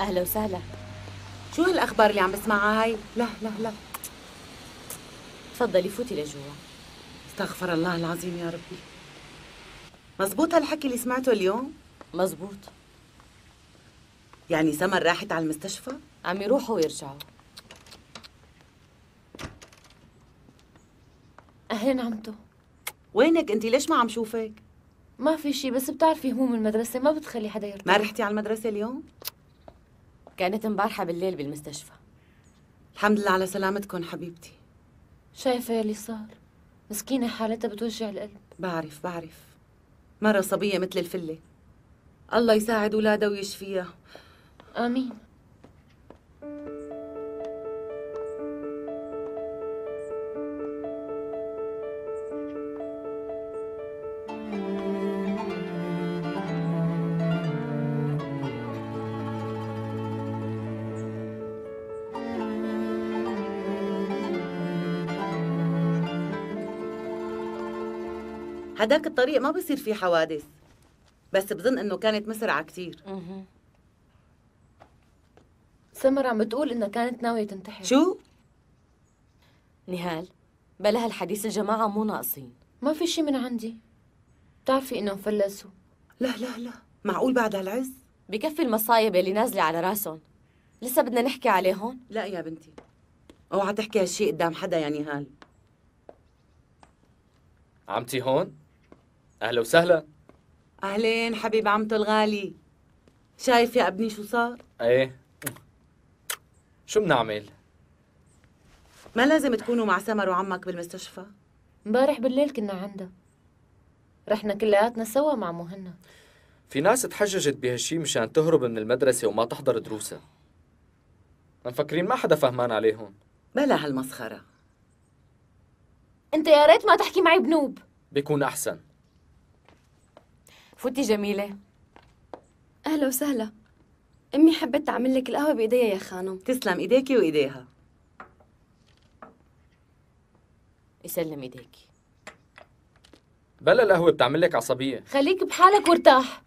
اهلا وسهلا شو هالاخبار اللي عم بسمعها هاي لا لا لا تفضلي فوتي لجوا استغفر الله العظيم يا ربي مزبوط هالحكي اللي سمعته اليوم مزبوط يعني سمر راحت على المستشفى عم يروحوا ويرجعوا اهلين عمتو وينك انت ليش ما عم شوفك ما في شي بس بتعرفي هموم المدرسة ما بتخلي حدا يرتاح ما رحتي على المدرسة اليوم؟ كانت مبارحة بالليل بالمستشفى الحمد لله على سلامتكم حبيبتي شايفة اللي صار مسكينة حالتها بتوجع القلب بعرف بعرف مرة صبية مثل الفلة الله يساعد ولادها ويشفيها آمين هداك الطريق ما بصير فيه حوادث بس بظن انه كانت مسرعه كثير سمر عم بتقول انها كانت ناويه تنتحر شو نهال بلا هالحديث الجماعه مو ناقصين ما في شي من عندي بتعرفي انهم فلسوا لا لا لا معقول بعد هالعز بكفي المصايب اللي نازله على راسهم لسه بدنا نحكي عليهم لا يا بنتي اوعى تحكي هالشيء قدام حدا يا نهال عمتي هون اهلا وسهلا اهلين حبيب عمته الغالي شايف يا ابني شو صار؟ ايه شو بنعمل؟ ما لازم تكونوا مع سمر وعمك بالمستشفى؟ امبارح بالليل كنا عندها رحنا كلياتنا سوا مع مهنا في ناس تحججت بهالشي مشان تهرب من المدرسة وما تحضر دروسها مفكرين ما حدا فهمان عليهم بلا هالمسخرة انت يا ريت ما تحكي معي بنوب بيكون احسن فوتي جميلة أهلا وسهلا أمي حبت تعمل لك القهوة بإيديها يا خانم تسلم إيديكي وإيديها يسلم إيديكي بلا القهوة بتعمل لك عصبية خليك بحالك وارتاح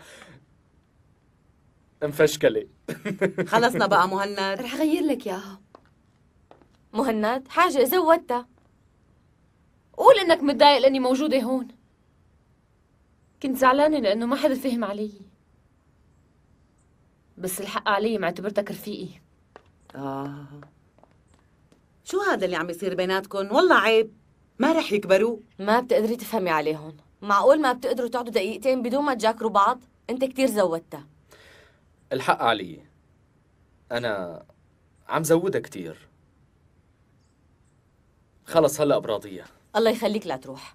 مفشكلة خلصنا بقى مهند رح أغير لك إياها مهند حاجة زودتها قول إنك متضايق لأني موجودة هون كنت زعلانة لأنه ما حدا فهم علي بس الحق علي معتبرتك رفيقي آه شو هذا اللي عم يصير بيناتكم والله عيب ما رح يكبروا ما بتقدري تفهمي عليهم معقول ما بتقدروا تقعدوا دقيقتين بدون ما تجاكروا بعض انت كتير زودتها الحق علي انا عم زودها كتير خلص هلا براضيه الله يخليك لا تروح